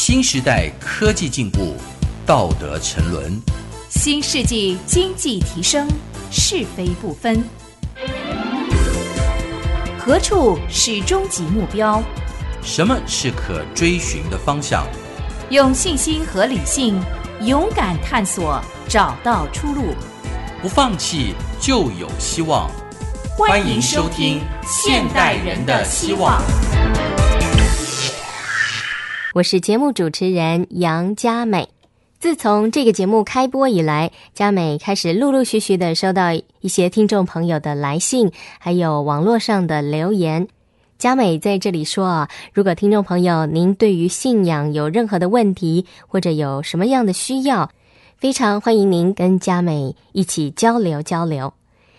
新时代科技进步，道德沉沦；新世纪经济提升，是非不分。何处是终极目标？什么是可追寻的方向？用信心和理性，勇敢探索，找到出路。不放弃，就有希望。欢迎收听《现代人的希望》。我是节目主持人杨佳美。自从这个节目开播以来，佳美开始陆陆续续的收到一些听众朋友的来信，还有网络上的留言。佳美在这里说啊，如果听众朋友您对于信仰有任何的问题，或者有什么样的需要，非常欢迎您跟佳美一起交流交流。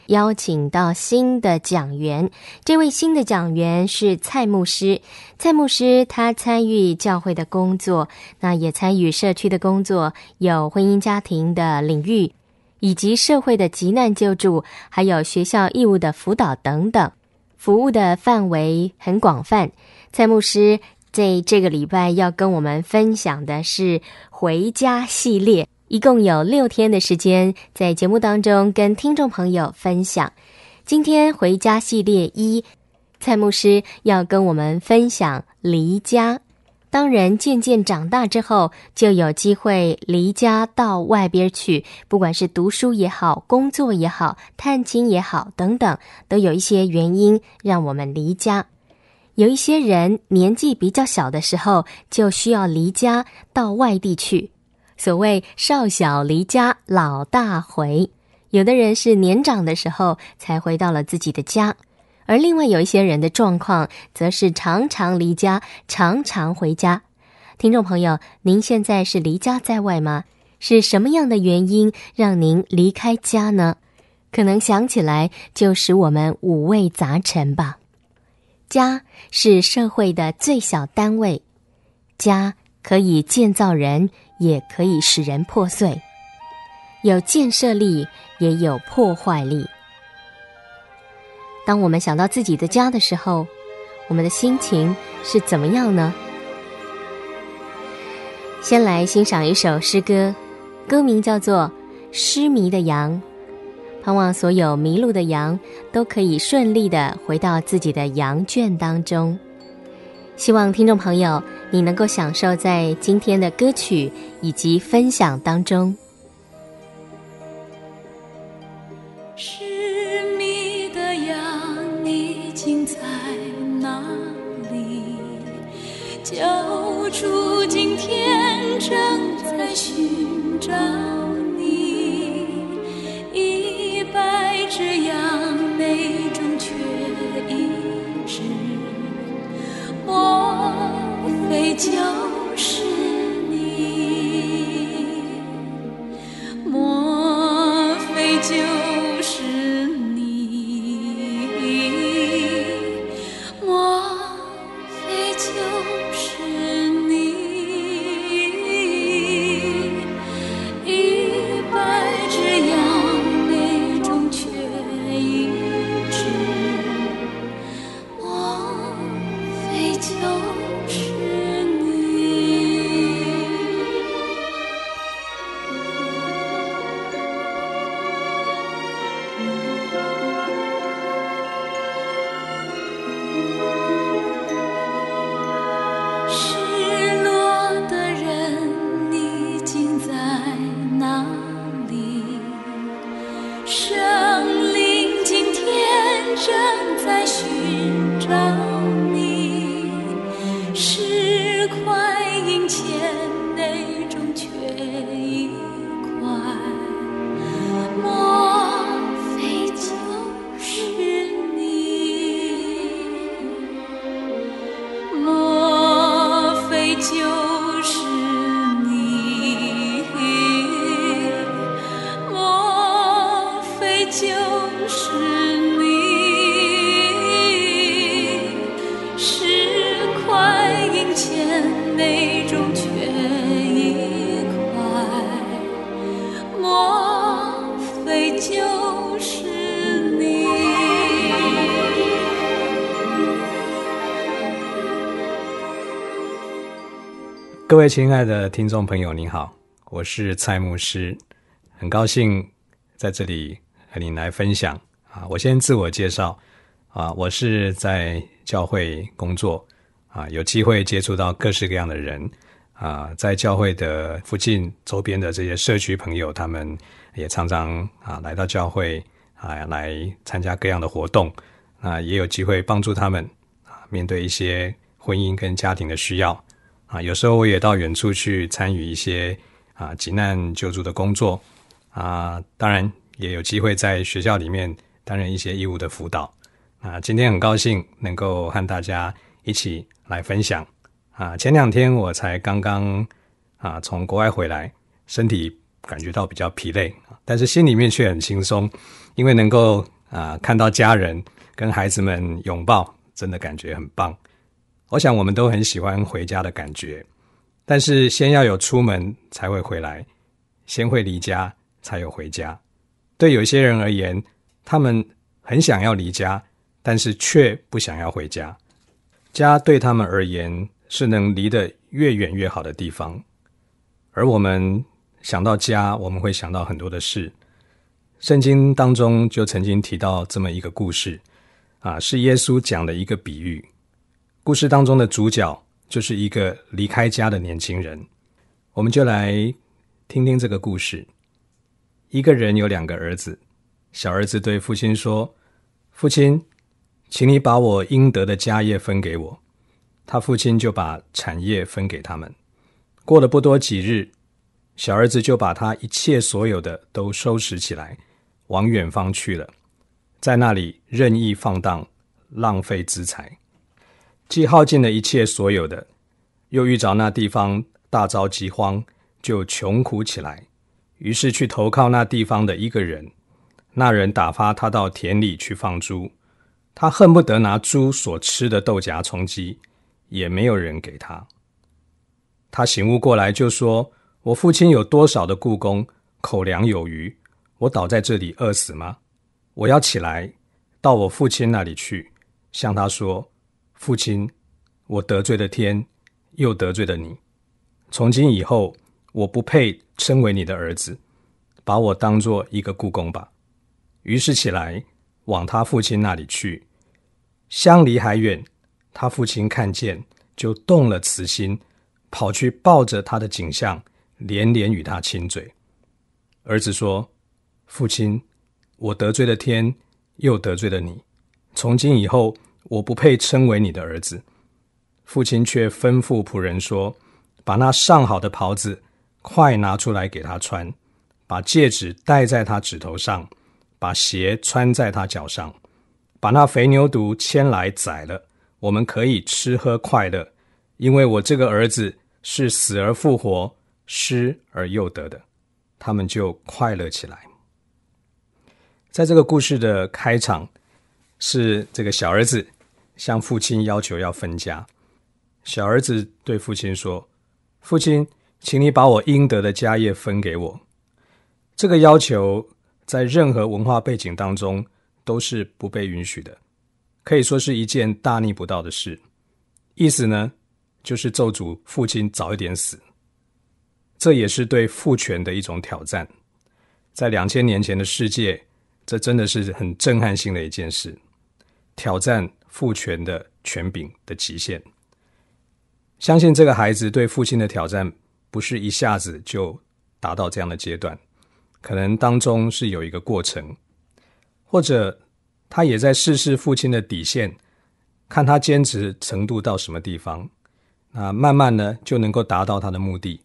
邀请到新的讲员，这位新的讲员是蔡牧师。蔡牧师他参与教会的工作，那也参与社区的工作，有婚姻家庭的领域，以及社会的急难救助，还有学校义务的辅导等等，服务的范围很广泛。蔡牧师在这个礼拜要跟我们分享的是“回家”系列。一共有六天的时间，在节目当中跟听众朋友分享。今天回家系列一，蔡牧师要跟我们分享离家。当人渐渐长大之后，就有机会离家到外边去，不管是读书也好，工作也好，探亲也好，等等，都有一些原因让我们离家。有一些人年纪比较小的时候，就需要离家到外地去。所谓少小离家老大回，有的人是年长的时候才回到了自己的家，而另外有一些人的状况，则是常常离家，常常回家。听众朋友，您现在是离家在外吗？是什么样的原因让您离开家呢？可能想起来就使我们五味杂陈吧。家是社会的最小单位，家可以建造人。也可以使人破碎，有建设力，也有破坏力。当我们想到自己的家的时候，我们的心情是怎么样呢？先来欣赏一首诗歌，歌名叫做《失迷的羊》，盼望所有迷路的羊都可以顺利的回到自己的羊圈当中。希望听众朋友。你能够享受在今天的歌曲以及分享当中。是你的羊，你今在哪里？救出今天正在寻找。就。it's your 亲爱的听众朋友，您好，我是蔡牧师，很高兴在这里和您来分享啊。我先自我介绍啊，我是在教会工作啊，有机会接触到各式各样的人啊，在教会的附近周边的这些社区朋友，他们也常常啊来到教会啊来参加各样的活动，啊，也有机会帮助他们啊面对一些婚姻跟家庭的需要。啊，有时候我也到远处去参与一些啊急难救助的工作啊，当然也有机会在学校里面担任一些义务的辅导啊。今天很高兴能够和大家一起来分享啊。前两天我才刚刚啊从国外回来，身体感觉到比较疲累，但是心里面却很轻松，因为能够啊看到家人跟孩子们拥抱，真的感觉很棒。我想，我们都很喜欢回家的感觉，但是先要有出门才会回来，先会离家才有回家。对有些人而言，他们很想要离家，但是却不想要回家。家对他们而言是能离得越远越好的地方。而我们想到家，我们会想到很多的事。圣经当中就曾经提到这么一个故事，啊，是耶稣讲的一个比喻。故事当中的主角就是一个离开家的年轻人，我们就来听听这个故事。一个人有两个儿子，小儿子对父亲说：“父亲，请你把我应得的家业分给我。”他父亲就把产业分给他们。过了不多几日，小儿子就把他一切所有的都收拾起来，往远方去了，在那里任意放荡，浪费资财。既耗尽了一切所有的，又遇着那地方大遭饥荒，就穷苦起来。于是去投靠那地方的一个人，那人打发他到田里去放猪。他恨不得拿猪所吃的豆荚充饥，也没有人给他。他醒悟过来，就说：“我父亲有多少的故宫，口粮有余，我倒在这里饿死吗？我要起来到我父亲那里去，向他说。”父亲，我得罪了天，又得罪了你。从今以后，我不配称为你的儿子，把我当做一个故宫吧。于是起来，往他父亲那里去。相离还远，他父亲看见，就动了慈心，跑去抱着他的景象，连连与他亲嘴。儿子说：“父亲，我得罪了天，又得罪了你。从今以后。”我不配称为你的儿子，父亲却吩咐仆人说：“把那上好的袍子快拿出来给他穿，把戒指戴在他指头上，把鞋穿在他脚上，把那肥牛犊牵来宰了，我们可以吃喝快乐，因为我这个儿子是死而复活，失而又得的。”他们就快乐起来。在这个故事的开场。是这个小儿子向父亲要求要分家。小儿子对父亲说：“父亲，请你把我应得的家业分给我。”这个要求在任何文化背景当中都是不被允许的，可以说是一件大逆不道的事。意思呢，就是咒诅父亲早一点死。这也是对父权的一种挑战。在两千年前的世界，这真的是很震撼性的一件事。挑战父权的权柄的极限，相信这个孩子对父亲的挑战不是一下子就达到这样的阶段，可能当中是有一个过程，或者他也在试试父亲的底线，看他坚持程度到什么地方，那慢慢呢就能够达到他的目的。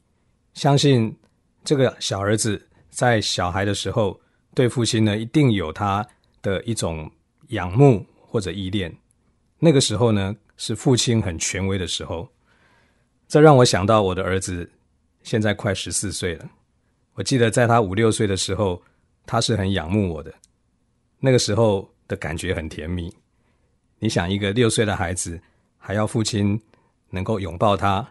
相信这个小儿子在小孩的时候对父亲呢一定有他的一种仰慕。或者依恋，那个时候呢是父亲很权威的时候。这让我想到我的儿子现在快十四岁了。我记得在他五六岁的时候，他是很仰慕我的。那个时候的感觉很甜蜜。你想，一个六岁的孩子还要父亲能够拥抱他，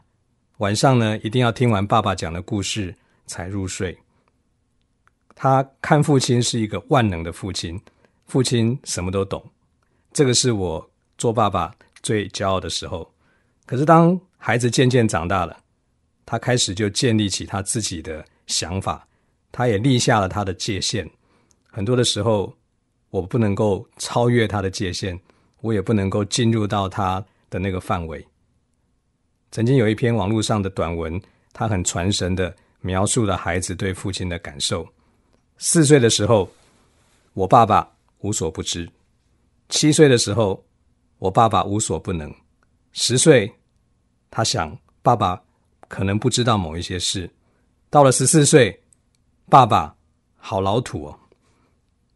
晚上呢一定要听完爸爸讲的故事才入睡。他看父亲是一个万能的父亲，父亲什么都懂。这个是我做爸爸最骄傲的时候。可是，当孩子渐渐长大了，他开始就建立起他自己的想法，他也立下了他的界限。很多的时候，我不能够超越他的界限，我也不能够进入到他的那个范围。曾经有一篇网络上的短文，他很传神的描述了孩子对父亲的感受。四岁的时候，我爸爸无所不知。七岁的时候，我爸爸无所不能。十岁，他想爸爸可能不知道某一些事。到了十四岁，爸爸好老土哦。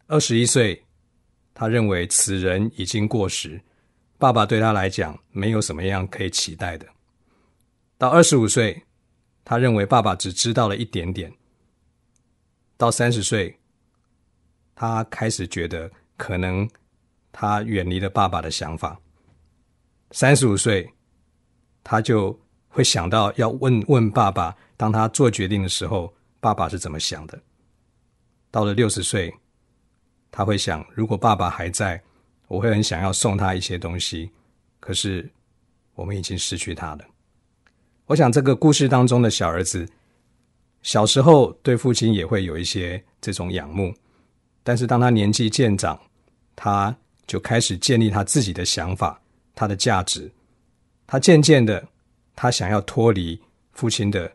二十一岁，他认为此人已经过时。爸爸对他来讲没有什么样可以期待的。到二十五岁，他认为爸爸只知道了一点点。到三十岁，他开始觉得可能。他远离了爸爸的想法。三十五岁，他就会想到要问问爸爸，当他做决定的时候，爸爸是怎么想的。到了六十岁，他会想，如果爸爸还在，我会很想要送他一些东西。可是我们已经失去他了。我想这个故事当中的小儿子，小时候对父亲也会有一些这种仰慕，但是当他年纪渐长，他。就开始建立他自己的想法，他的价值。他渐渐的，他想要脱离父亲的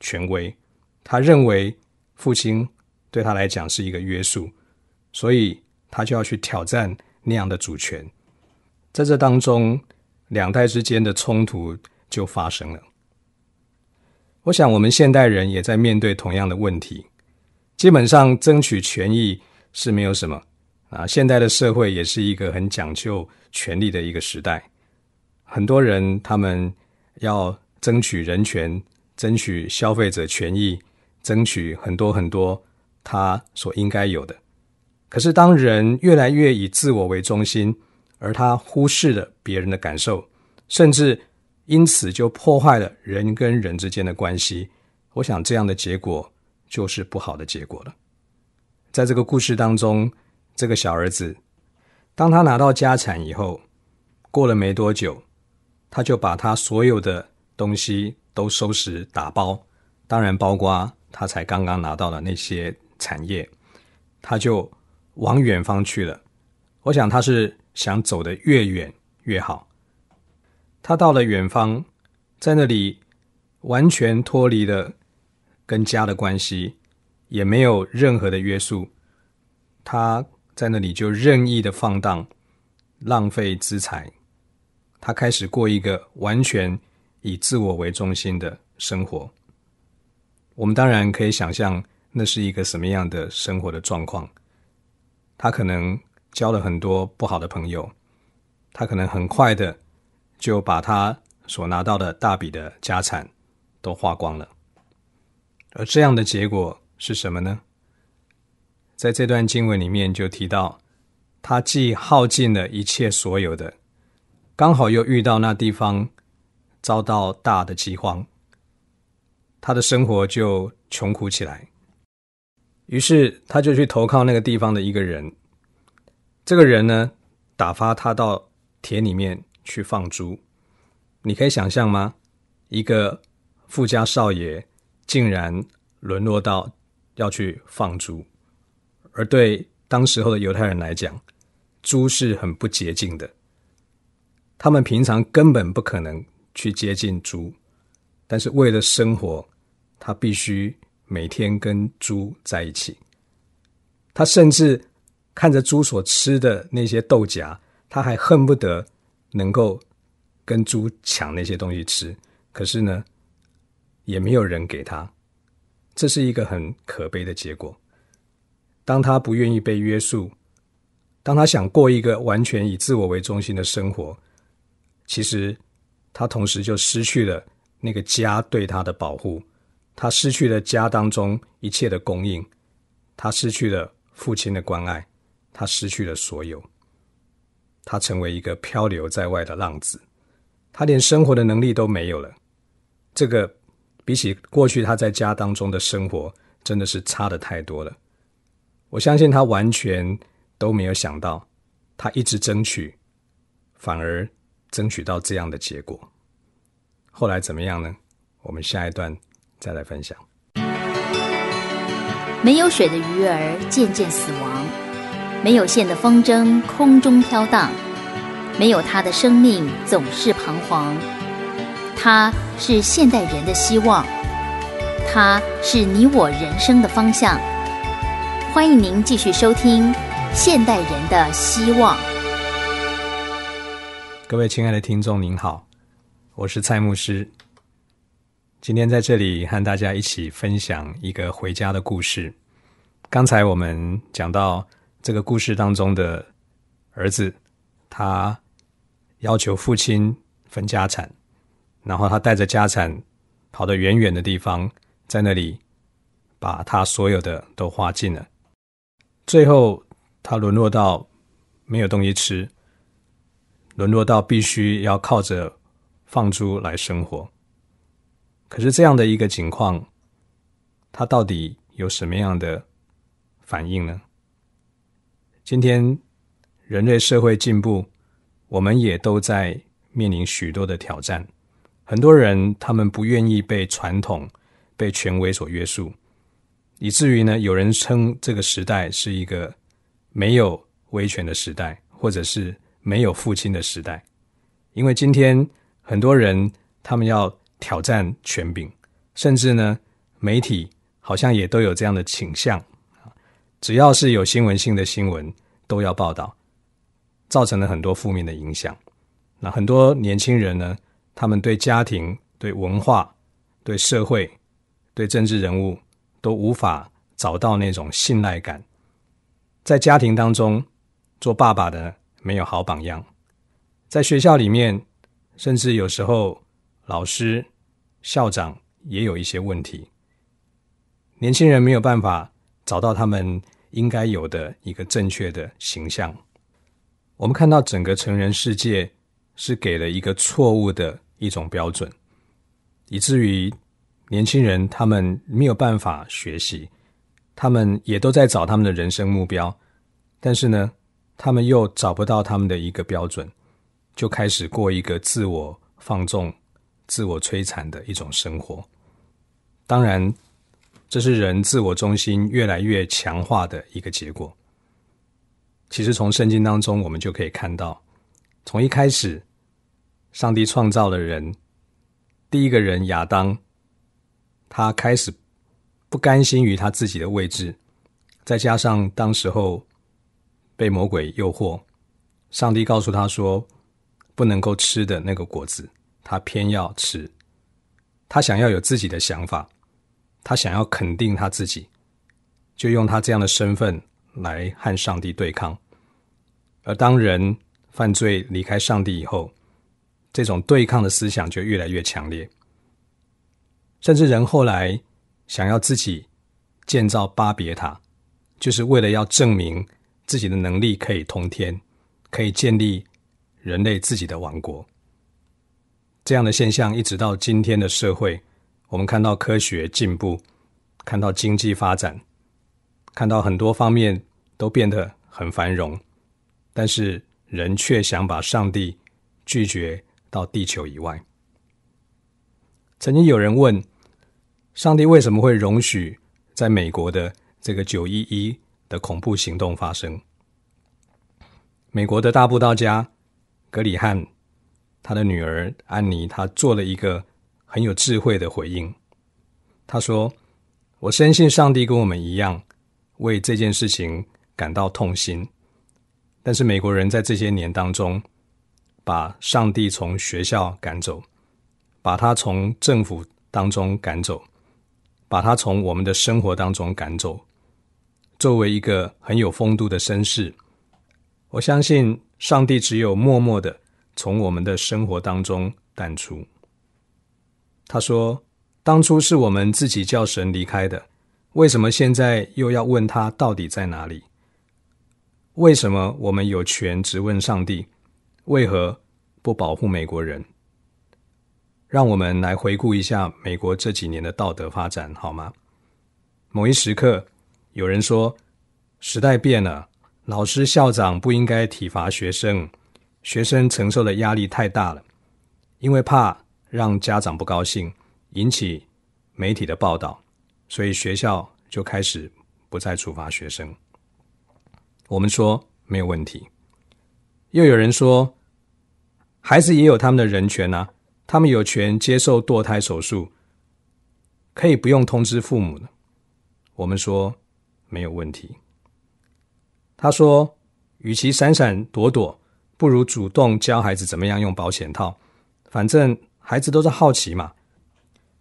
权威。他认为父亲对他来讲是一个约束，所以他就要去挑战那样的主权。在这当中，两代之间的冲突就发生了。我想，我们现代人也在面对同样的问题。基本上，争取权益是没有什么。啊，现代的社会也是一个很讲究权利的一个时代。很多人他们要争取人权，争取消费者权益，争取很多很多他所应该有的。可是，当人越来越以自我为中心，而他忽视了别人的感受，甚至因此就破坏了人跟人之间的关系。我想，这样的结果就是不好的结果了。在这个故事当中。这个小儿子，当他拿到家产以后，过了没多久，他就把他所有的东西都收拾打包，当然包括他才刚刚拿到的那些产业，他就往远方去了。我想他是想走得越远越好。他到了远方，在那里完全脱离了跟家的关系，也没有任何的约束。他。在那里就任意的放荡、浪费资财，他开始过一个完全以自我为中心的生活。我们当然可以想象，那是一个什么样的生活的状况。他可能交了很多不好的朋友，他可能很快的就把他所拿到的大笔的家产都花光了。而这样的结果是什么呢？在这段经文里面就提到，他既耗尽了一切所有的，刚好又遇到那地方遭到大的饥荒，他的生活就穷苦起来。于是他就去投靠那个地方的一个人，这个人呢，打发他到田里面去放猪。你可以想象吗？一个富家少爷竟然沦落到要去放猪。而对当时候的犹太人来讲，猪是很不洁净的。他们平常根本不可能去接近猪，但是为了生活，他必须每天跟猪在一起。他甚至看着猪所吃的那些豆荚，他还恨不得能够跟猪抢那些东西吃。可是呢，也没有人给他，这是一个很可悲的结果。当他不愿意被约束，当他想过一个完全以自我为中心的生活，其实他同时就失去了那个家对他的保护，他失去了家当中一切的供应，他失去了父亲的关爱，他失去了所有，他成为一个漂流在外的浪子，他连生活的能力都没有了。这个比起过去他在家当中的生活，真的是差的太多了。我相信他完全都没有想到，他一直争取，反而争取到这样的结果。后来怎么样呢？我们下一段再来分享。没有水的鱼儿渐渐死亡，没有线的风筝空中飘荡，没有他的生命总是彷徨。他是现代人的希望，他是你我人生的方向。欢迎您继续收听《现代人的希望》。各位亲爱的听众，您好，我是蔡牧师。今天在这里和大家一起分享一个回家的故事。刚才我们讲到这个故事当中的儿子，他要求父亲分家产，然后他带着家产跑得远远的地方，在那里把他所有的都花尽了。最后，他沦落到没有东西吃，沦落到必须要靠着放猪来生活。可是这样的一个情况，他到底有什么样的反应呢？今天人类社会进步，我们也都在面临许多的挑战。很多人他们不愿意被传统、被权威所约束。以至于呢，有人称这个时代是一个没有威权的时代，或者是没有父亲的时代，因为今天很多人他们要挑战权柄，甚至呢，媒体好像也都有这样的倾向啊，只要是有新闻性的新闻都要报道，造成了很多负面的影响。那很多年轻人呢，他们对家庭、对文化、对社会、对政治人物。都无法找到那种信赖感，在家庭当中，做爸爸的没有好榜样，在学校里面，甚至有时候老师、校长也有一些问题，年轻人没有办法找到他们应该有的一个正确的形象。我们看到整个成人世界是给了一个错误的一种标准，以至于。年轻人他们没有办法学习，他们也都在找他们的人生目标，但是呢，他们又找不到他们的一个标准，就开始过一个自我放纵、自我摧残的一种生活。当然，这是人自我中心越来越强化的一个结果。其实从圣经当中，我们就可以看到，从一开始，上帝创造了人，第一个人亚当。他开始不甘心于他自己的位置，再加上当时候被魔鬼诱惑，上帝告诉他说不能够吃的那个果子，他偏要吃。他想要有自己的想法，他想要肯定他自己，就用他这样的身份来和上帝对抗。而当人犯罪离开上帝以后，这种对抗的思想就越来越强烈。甚至人后来想要自己建造巴别塔，就是为了要证明自己的能力可以通天，可以建立人类自己的王国。这样的现象一直到今天的社会，我们看到科学进步，看到经济发展，看到很多方面都变得很繁荣，但是人却想把上帝拒绝到地球以外。曾经有人问。上帝为什么会容许在美国的这个九一一的恐怖行动发生？美国的大布道家格里汉他的女儿安妮，她做了一个很有智慧的回应。她说：“我深信上帝跟我们一样为这件事情感到痛心，但是美国人在这些年当中，把上帝从学校赶走，把他从政府当中赶走。”把他从我们的生活当中赶走。作为一个很有风度的绅士，我相信上帝只有默默的从我们的生活当中淡出。他说：“当初是我们自己叫神离开的，为什么现在又要问他到底在哪里？为什么我们有权质问上帝，为何不保护美国人？”让我们来回顾一下美国这几年的道德发展，好吗？某一时刻，有人说时代变了，老师校长不应该体罚学生，学生承受的压力太大了，因为怕让家长不高兴，引起媒体的报道，所以学校就开始不再处罚学生。我们说没有问题。又有人说，孩子也有他们的人权呐。他们有权接受堕胎手术，可以不用通知父母的。我们说没有问题。他说，与其闪闪躲躲，不如主动教孩子怎么样用保险套。反正孩子都是好奇嘛，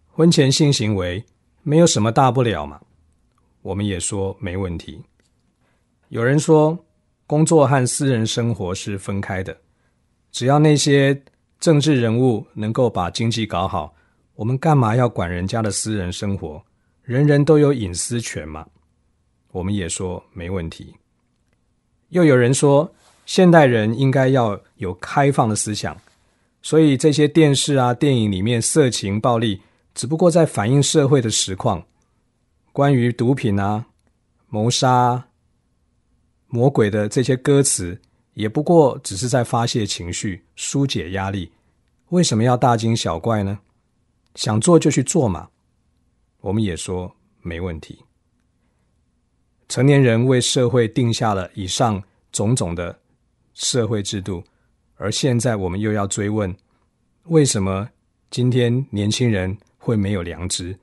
婚前性行为没有什么大不了嘛。我们也说没问题。有人说，工作和私人生活是分开的，只要那些。政治人物能够把经济搞好，我们干嘛要管人家的私人生活？人人都有隐私权嘛？我们也说没问题。又有人说，现代人应该要有开放的思想，所以这些电视啊、电影里面色情、暴力，只不过在反映社会的实况。关于毒品啊、谋杀、魔鬼的这些歌词。也不过只是在发泄情绪、疏解压力，为什么要大惊小怪呢？想做就去做嘛，我们也说没问题。成年人为社会定下了以上种种的社会制度，而现在我们又要追问：为什么今天年轻人会没有良知？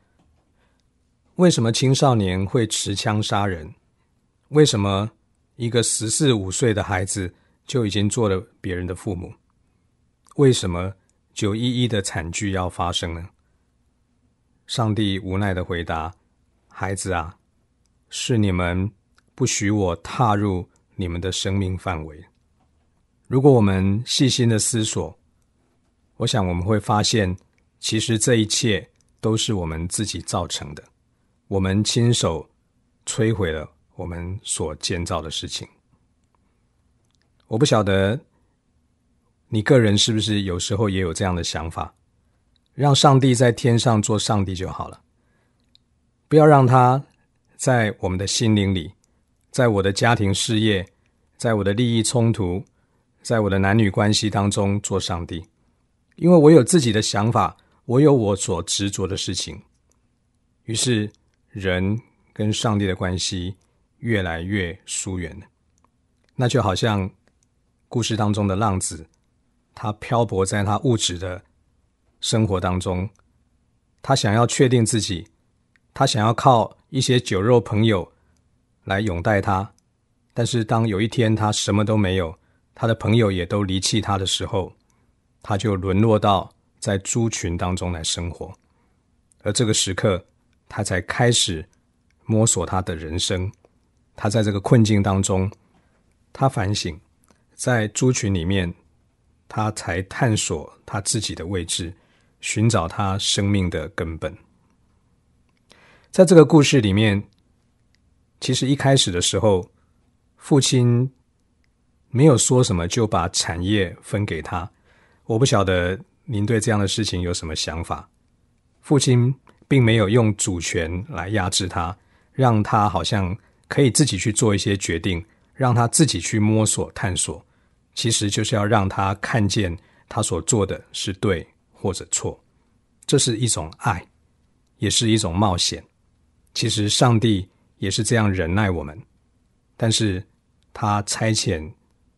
为什么青少年会持枪杀人？为什么？一个十四五岁的孩子就已经做了别人的父母，为什么九一一的惨剧要发生呢？上帝无奈的回答：“孩子啊，是你们不许我踏入你们的生命范围。”如果我们细心的思索，我想我们会发现，其实这一切都是我们自己造成的，我们亲手摧毁了。我们所建造的事情，我不晓得你个人是不是有时候也有这样的想法：让上帝在天上做上帝就好了，不要让他在我们的心灵里，在我的家庭、事业，在我的利益冲突，在我的男女关系当中做上帝。因为我有自己的想法，我有我所执着的事情。于是，人跟上帝的关系。越来越疏远那就好像故事当中的浪子，他漂泊在他物质的生活当中，他想要确定自己，他想要靠一些酒肉朋友来拥戴他。但是当有一天他什么都没有，他的朋友也都离弃他的时候，他就沦落到在猪群当中来生活。而这个时刻，他才开始摸索他的人生。他在这个困境当中，他反省，在猪群里面，他才探索他自己的位置，寻找他生命的根本。在这个故事里面，其实一开始的时候，父亲没有说什么，就把产业分给他。我不晓得您对这样的事情有什么想法。父亲并没有用主权来压制他，让他好像。可以自己去做一些决定，让他自己去摸索探索。其实就是要让他看见他所做的是对或者错。这是一种爱，也是一种冒险。其实上帝也是这样忍耐我们，但是他差遣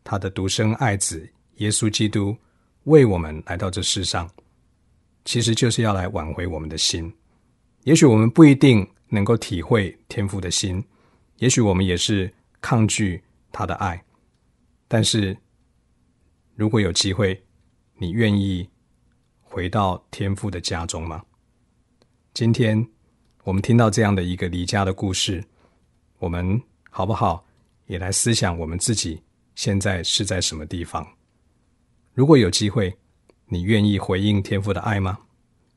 他的独生爱子耶稣基督为我们来到这世上，其实就是要来挽回我们的心。也许我们不一定能够体会天父的心。也许我们也是抗拒他的爱，但是如果有机会，你愿意回到天父的家中吗？今天我们听到这样的一个离家的故事，我们好不好也来思想我们自己现在是在什么地方？如果有机会，你愿意回应天父的爱吗？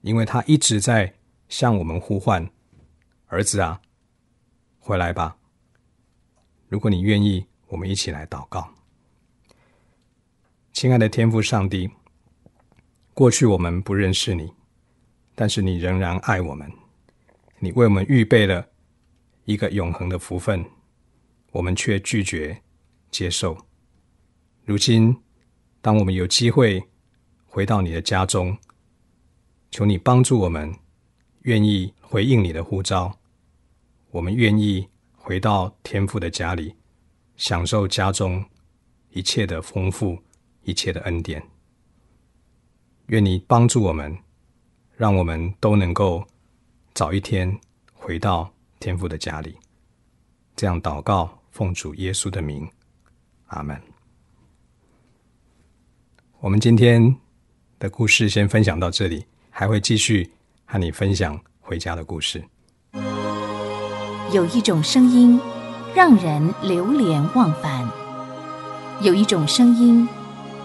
因为他一直在向我们呼唤：“儿子啊，回来吧。”如果你愿意，我们一起来祷告。亲爱的天父上帝，过去我们不认识你，但是你仍然爱我们，你为我们预备了一个永恒的福分，我们却拒绝接受。如今，当我们有机会回到你的家中，求你帮助我们，愿意回应你的呼召，我们愿意。回到天父的家里，享受家中一切的丰富，一切的恩典。愿你帮助我们，让我们都能够早一天回到天父的家里。这样祷告，奉主耶稣的名，阿门。我们今天的故事先分享到这里，还会继续和你分享回家的故事。有一种声音，让人流连忘返；有一种声音，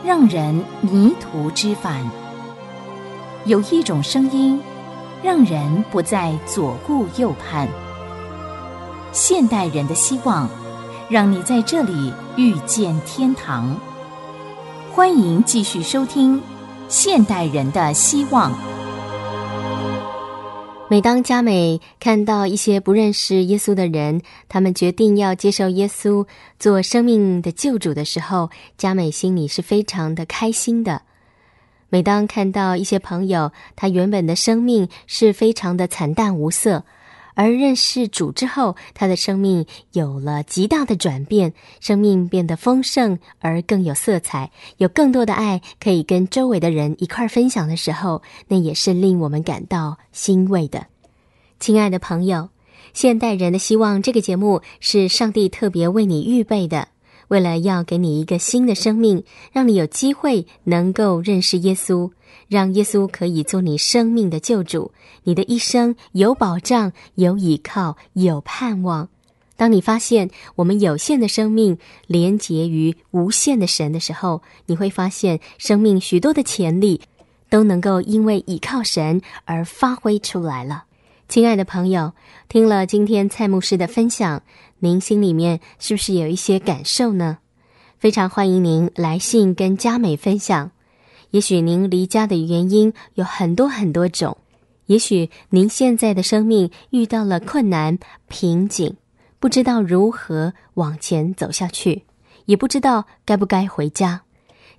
让人迷途知返；有一种声音，让人不再左顾右盼。现代人的希望，让你在这里遇见天堂。欢迎继续收听《现代人的希望》。每当佳美看到一些不认识耶稣的人，他们决定要接受耶稣做生命的救主的时候，佳美心里是非常的开心的。每当看到一些朋友，他原本的生命是非常的惨淡无色。而认识主之后，他的生命有了极大的转变，生命变得丰盛而更有色彩，有更多的爱可以跟周围的人一块分享的时候，那也是令我们感到欣慰的。亲爱的朋友，现代人的希望，这个节目是上帝特别为你预备的。为了要给你一个新的生命，让你有机会能够认识耶稣，让耶稣可以做你生命的救主，你的一生有保障、有依靠、有盼望。当你发现我们有限的生命连结于无限的神的时候，你会发现生命许多的潜力都能够因为依靠神而发挥出来了。亲爱的朋友，听了今天蔡牧师的分享，您心里面是不是有一些感受呢？非常欢迎您来信跟佳美分享。也许您离家的原因有很多很多种，也许您现在的生命遇到了困难瓶颈，不知道如何往前走下去，也不知道该不该回家。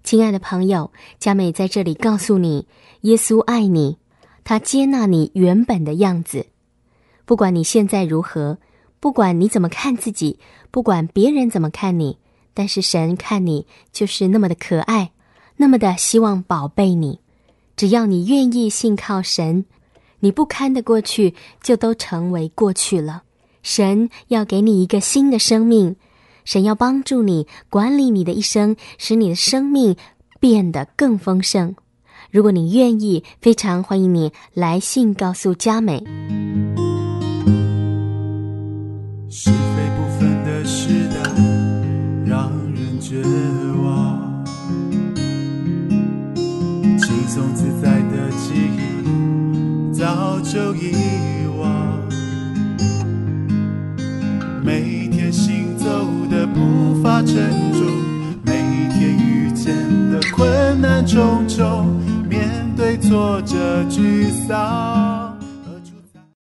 亲爱的朋友，佳美在这里告诉你，耶稣爱你。他接纳你原本的样子，不管你现在如何，不管你怎么看自己，不管别人怎么看你，但是神看你就是那么的可爱，那么的希望宝贝你。只要你愿意信靠神，你不堪的过去就都成为过去了。神要给你一个新的生命，神要帮助你管理你的一生，使你的生命变得更丰盛。如果你愿意非常欢迎你来信告诉佳美是非不分的时代让人绝望轻松自在的记忆早就遗忘每天行走的步伐沉重每天遇见的困难重重对挫折沮丧。